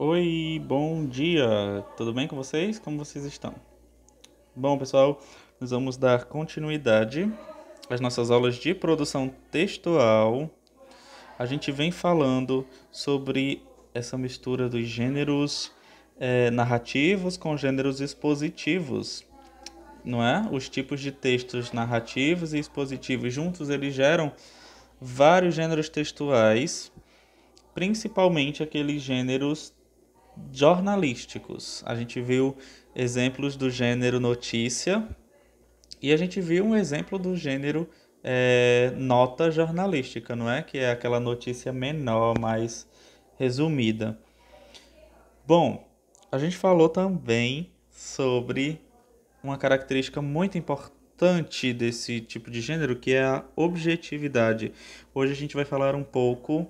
Oi, bom dia! Tudo bem com vocês? Como vocês estão? Bom, pessoal, nós vamos dar continuidade às nossas aulas de produção textual. A gente vem falando sobre essa mistura dos gêneros é, narrativos com gêneros expositivos, não é? Os tipos de textos narrativos e expositivos juntos eles geram vários gêneros textuais, principalmente aqueles gêneros jornalísticos. A gente viu exemplos do gênero notícia e a gente viu um exemplo do gênero é, nota jornalística, não é? Que é aquela notícia menor, mais resumida. Bom, a gente falou também sobre uma característica muito importante desse tipo de gênero que é a objetividade. Hoje a gente vai falar um pouco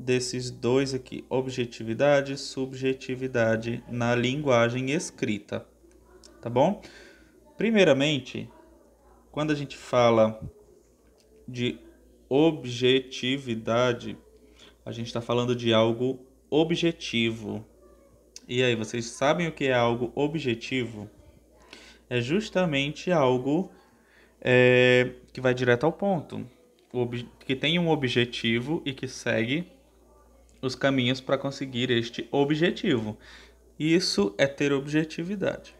desses dois aqui, objetividade, subjetividade na linguagem escrita, tá bom? Primeiramente, quando a gente fala de objetividade, a gente está falando de algo objetivo. E aí, vocês sabem o que é algo objetivo? É justamente algo é, que vai direto ao ponto, que tem um objetivo e que segue os caminhos para conseguir este objetivo. Isso é ter objetividade.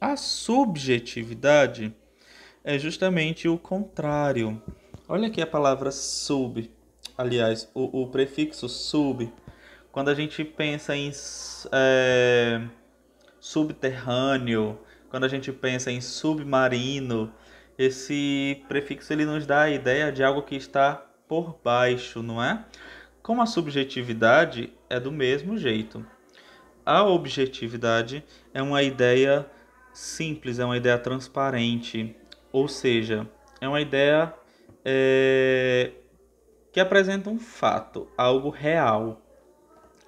A subjetividade é justamente o contrário. Olha aqui a palavra sub, aliás, o, o prefixo sub. Quando a gente pensa em é, subterrâneo, quando a gente pensa em submarino, esse prefixo ele nos dá a ideia de algo que está por baixo, não é? Como a subjetividade é do mesmo jeito. A objetividade é uma ideia simples, é uma ideia transparente, ou seja, é uma ideia é, que apresenta um fato, algo real.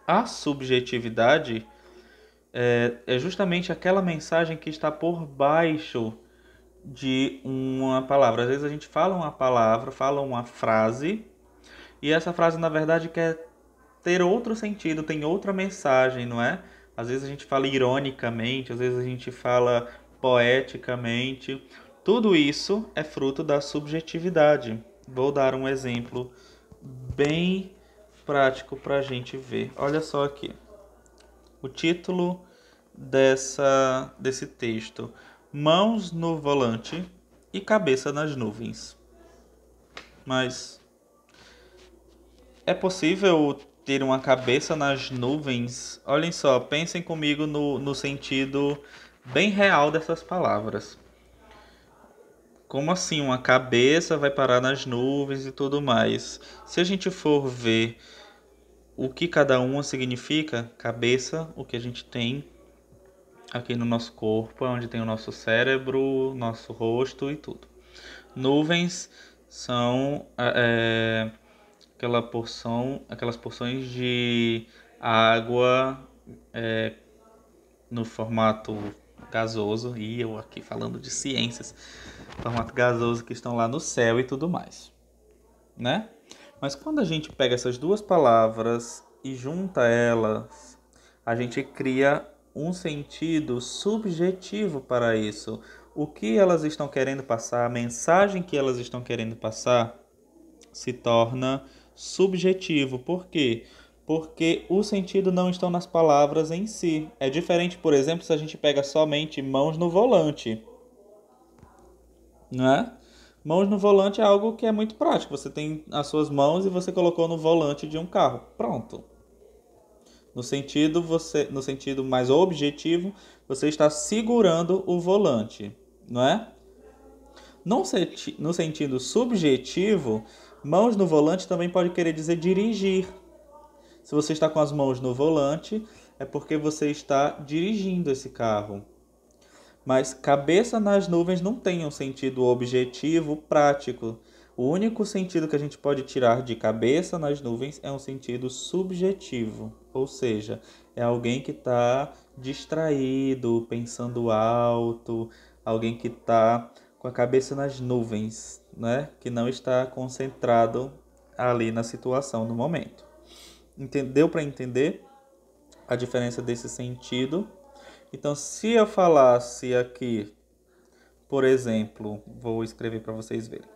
A subjetividade é, é justamente aquela mensagem que está por baixo de uma palavra. Às vezes a gente fala uma palavra, fala uma frase e essa frase, na verdade, quer ter outro sentido, tem outra mensagem, não é? Às vezes a gente fala ironicamente, às vezes a gente fala poeticamente. Tudo isso é fruto da subjetividade. Vou dar um exemplo bem prático para a gente ver. Olha só aqui o título dessa, desse texto: Mãos no volante e cabeça nas nuvens. Mas é possível ter uma cabeça nas nuvens? Olhem só, pensem comigo no, no sentido bem real dessas palavras. Como assim uma cabeça vai parar nas nuvens e tudo mais? Se a gente for ver o que cada uma significa, cabeça, o que a gente tem aqui no nosso corpo, é onde tem o nosso cérebro, nosso rosto e tudo. Nuvens são é, é aquela porção, aquelas porções de água é, no formato gasoso e eu aqui falando de ciências, formato gasoso que estão lá no céu e tudo mais, né? Mas quando a gente pega essas duas palavras e junta elas, a gente cria um sentido subjetivo para isso. O que elas estão querendo passar, a mensagem que elas estão querendo passar se torna subjetivo. Por quê? Porque o sentido não estão nas palavras em si. É diferente, por exemplo, se a gente pega somente mãos no volante. não é Mãos no volante é algo que é muito prático. Você tem as suas mãos e você colocou no volante de um carro. Pronto. No sentido, você, no sentido mais objetivo, você está segurando o volante, não é? No sentido subjetivo, mãos no volante também pode querer dizer dirigir. Se você está com as mãos no volante, é porque você está dirigindo esse carro. Mas cabeça nas nuvens não tem um sentido objetivo prático. O único sentido que a gente pode tirar de cabeça nas nuvens é um sentido subjetivo, ou seja, é alguém que está distraído, pensando alto, alguém que está com a cabeça nas nuvens, né? Que não está concentrado ali na situação no momento. Entendeu para entender a diferença desse sentido? Então, se eu falasse aqui, por exemplo, vou escrever para vocês verem.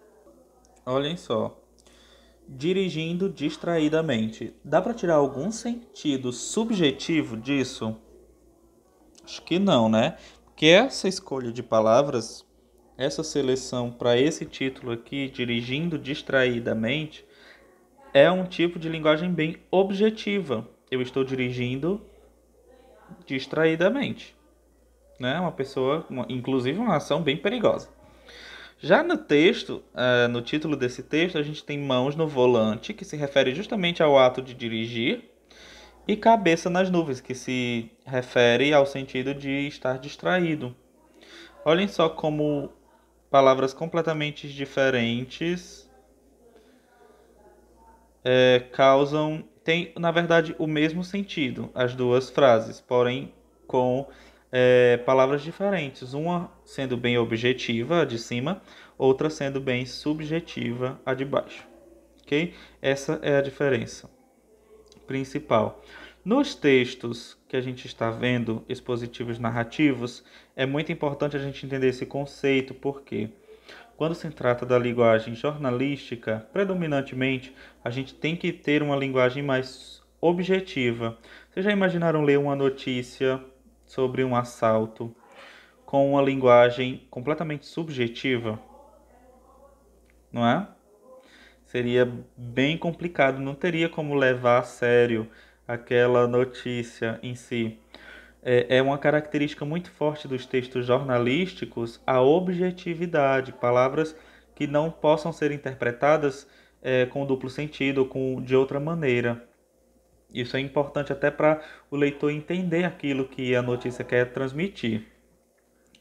Olhem só. Dirigindo distraidamente. Dá para tirar algum sentido subjetivo disso? Acho que não, né? Porque essa escolha de palavras essa seleção para esse título aqui, dirigindo distraidamente, é um tipo de linguagem bem objetiva. Eu estou dirigindo distraidamente, né? Uma pessoa, uma, inclusive uma ação bem perigosa. Já no texto, uh, no título desse texto, a gente tem mãos no volante, que se refere justamente ao ato de dirigir, e cabeça nas nuvens, que se refere ao sentido de estar distraído. Olhem só como palavras completamente diferentes é, causam. Tem, na verdade, o mesmo sentido, as duas frases, porém com é, palavras diferentes. Uma sendo bem objetiva, a de cima, outra sendo bem subjetiva, a de baixo. Ok? Essa é a diferença principal. Nos textos que a gente está vendo, expositivos narrativos, é muito importante a gente entender esse conceito, porque quando se trata da linguagem jornalística, predominantemente a gente tem que ter uma linguagem mais objetiva. Vocês já imaginaram ler uma notícia sobre um assalto com uma linguagem completamente subjetiva? Não é? Seria bem complicado, não teria como levar a sério aquela notícia em si. É, é, uma característica muito forte dos textos jornalísticos a objetividade, palavras que não possam ser interpretadas é, com duplo sentido ou com, de outra maneira. Isso é importante até para o leitor entender aquilo que a notícia quer transmitir.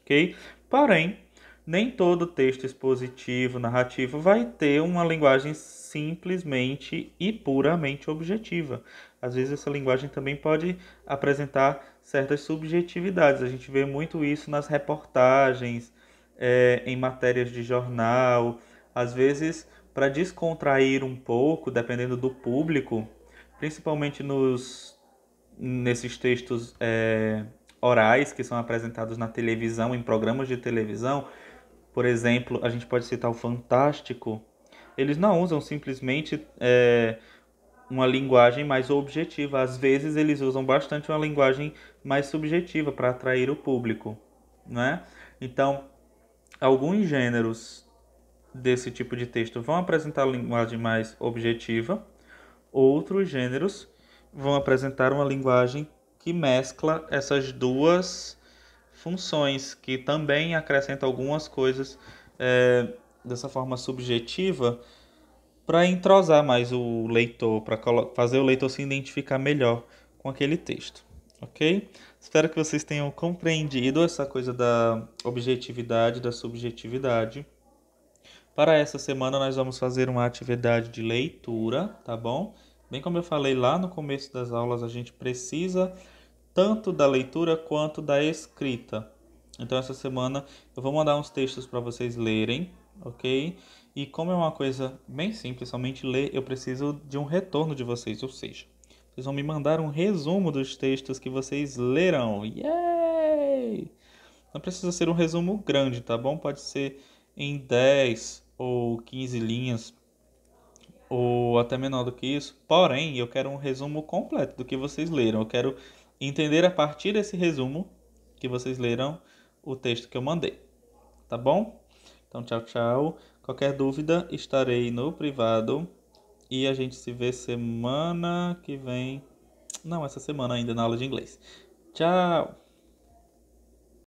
ok Porém, nem todo texto expositivo, narrativo, vai ter uma linguagem simplesmente e puramente objetiva. Às vezes, essa linguagem também pode apresentar certas subjetividades. A gente vê muito isso nas reportagens, é, em matérias de jornal. Às vezes, para descontrair um pouco, dependendo do público, principalmente nos nesses textos é, orais que são apresentados na televisão, em programas de televisão, por exemplo, a gente pode citar o Fantástico. Eles não usam simplesmente é, uma linguagem mais objetiva. Às vezes eles usam bastante uma linguagem mais subjetiva para atrair o público, né? Então, alguns gêneros desse tipo de texto vão apresentar uma linguagem mais objetiva, outros gêneros vão apresentar uma linguagem que mescla essas duas funções, que também acrescenta algumas coisas é, dessa forma subjetiva para entrosar mais o leitor, para fazer o leitor se identificar melhor com aquele texto, ok? Espero que vocês tenham compreendido essa coisa da objetividade, da subjetividade. Para essa semana nós vamos fazer uma atividade de leitura, tá bom? Bem como eu falei lá no começo das aulas, a gente precisa tanto da leitura quanto da escrita. Então essa semana eu vou mandar uns textos para vocês lerem, ok? E como é uma coisa bem simples, somente ler, eu preciso de um retorno de vocês, ou seja, vocês vão me mandar um resumo dos textos que vocês leram. Yay! Não precisa ser um resumo grande, tá bom? Pode ser em 10 ou 15 linhas, ou até menor do que isso. Porém, eu quero um resumo completo do que vocês leram. Eu quero entender a partir desse resumo que vocês leram o texto que eu mandei. Tá bom? Então, tchau, tchau. Qualquer dúvida, estarei no privado. E a gente se vê semana que vem. Não, essa semana ainda na aula de inglês. Tchau!